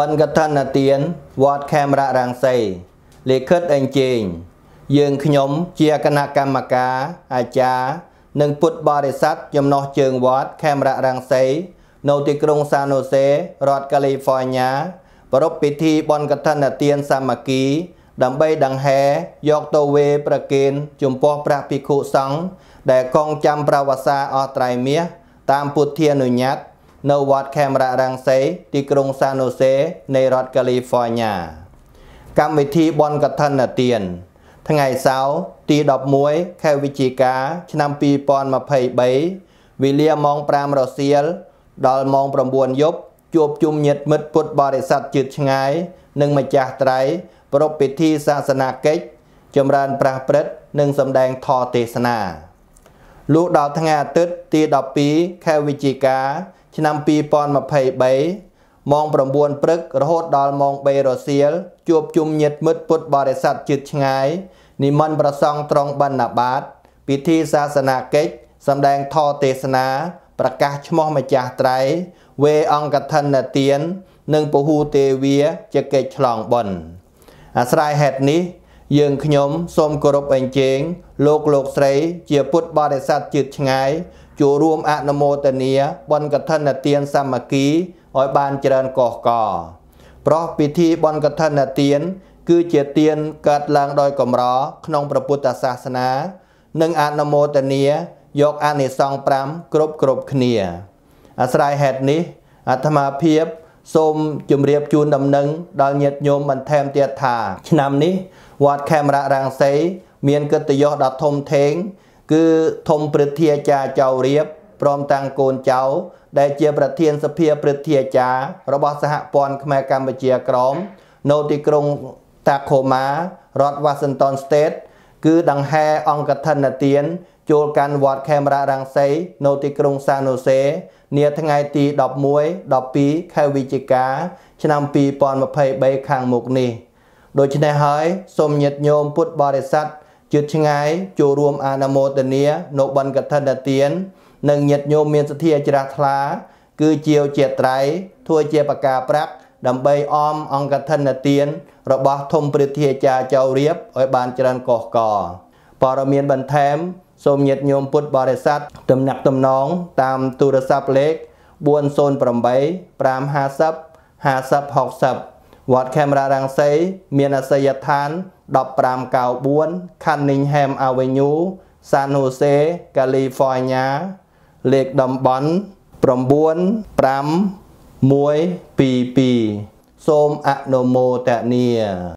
បនកឋិនទានវត្តខេមរៈរាំងសីលិខិតអញ្ជើញយើងខ្ញុំជាគណៈកម្មការ អាចារ្យនិងពុទ្ធបរិស័ទចំណោះជើងវត្តខេមរៈរាំងសីនៅទីក្រុងសាណូសេរដ្ឋកាលីហ្វ័រញ៉ាប្រពៃពិធីបនកឋិនទានសាមគ្គីដើម្បីដង្ហែយកទៅវេប្រគេនចំពោះព្រះភិក្ខុសង្ឃដែលកងចាំប្រវសាអត្រៃមាសតាមពុទ្ធានុញ្ញាតិនៅវត្តខេមរៈរាំងសេទីក្រុងសានូសេនៃរដ្ឋកាលីហ្វ័រញ៉ាកម្មវិធីបនកឋិនទាន ថ្ងៃសៅរ៍ទី11ខែវិច្ឆិកាឆ្នាំ2023វេលាម៉ោង5រសៀលដល់ម៉ោង9យប់ជួបជុំញាតិមិត្តពុទ្ធបរិស័ទជាតិឆ្ងាយនិងម្ចាស់ត្រៃប្រពៃពិធីសាសនាកិច្ចចម្រើនប្រាសព្រឹត្តនិងសម្ដែងធម៌ទេសនាលុះដល់ថ្ងៃអាទិត្យទី12ខែវិច្ឆិកាឆ្នាំ2023ម៉ោង9ព្រឹករហូតដល់ម៉ោង3រសៀលជួបជុំញាតិមិត្តពុទ្ធបរិស័ទជិតឆ្ងាយនិមន្តប្រសង់ត្រង់បណ្ណាបាត ពិធីសាសនាកិច្ចសម្ដែងធម៌ទេសនា ប្រកាសឈ្មោះម្ចាស់ត្រៃវេអង្គធនទាននិងពហូទេវាជាកិច្ចឆ្លងបុណ្យអាស្រ័យហេតុនេះ យើងខ្ញុំសូមគោរពអញ្ជើញលោកលោកស្រី ជាពុទ្ធបរិស័ទជាតិឆ្ងាយចូលរួមអនុមោទនាបុណ្យកឋិនទានសាមគ្គីឲ្យបានច្រើនកុសកប្រោះពិធីបុណ្យកឋិនទានគឺជាទានកើតឡើងដោយកម្រក្នុងព្រះពុទ្ធសាសនា និងអនុមោទនាយកអានិសង្ឃ5គ្រប់គ្រប់គ្នាអាស្រ័យហេតុនេះ អាត្មាភាពសូមជម្រាបជូនដំណឹងដល់ញាតិញោមបន្ថែមទៀតថា ឆ្នាំនេះវត្តខេមរៈរាំងសីមានកិត្តិយសដ៏ធំធេងគឺធំព្រឹទ្ធាចារ្យចៅរៀបព្រមទាំងកូនចៅដែលជាប្រធានសភាព្រឹទ្ធាចារ្យរបស់សហព័ន្ធខ្មែរកម្ពុជាក្រមនៅទីក្រុងតាខូម៉ារដ្ឋ Washington State គឺដង្ហែអង្គធនទានចូលកាន់វត្តខេមរៈរាំងសីនៅទីក្រុងសាណូសេ នាថ្ងៃទី11 12ខែវិច្ឆិកាឆ្នាំ2023ខាងមុខនេះដូច្នេះហើយសូមញាតិញោមពុទ្ធបរិស័ទជាតិឆ្ងាយចូលរួមអនុមោទនានៅបនកថាទាន និងញាតិញោមមានសទ្ធាជ្រះថ្លាគឺជាវជាត្រៃធ្វើជាបកាប្រាក់ ដើម្បីអមអង្គធនទាន របស់ធំព្រះធាចារចៅរៀបឲ្យបានច្រើនកុសកបរមានបន្ថែមសូមញាតិញោមពុទ្ធបរិស័ទទំនាក់ទំនងតាមទូរស័ព្ទលេខ408 550 5060វត្តខេមរារាំងសីមានអាសយដ្ឋាន15កៅ4 Cunningham Avenue San Jose California លេខតំបន់95122សូមអនុមោទនា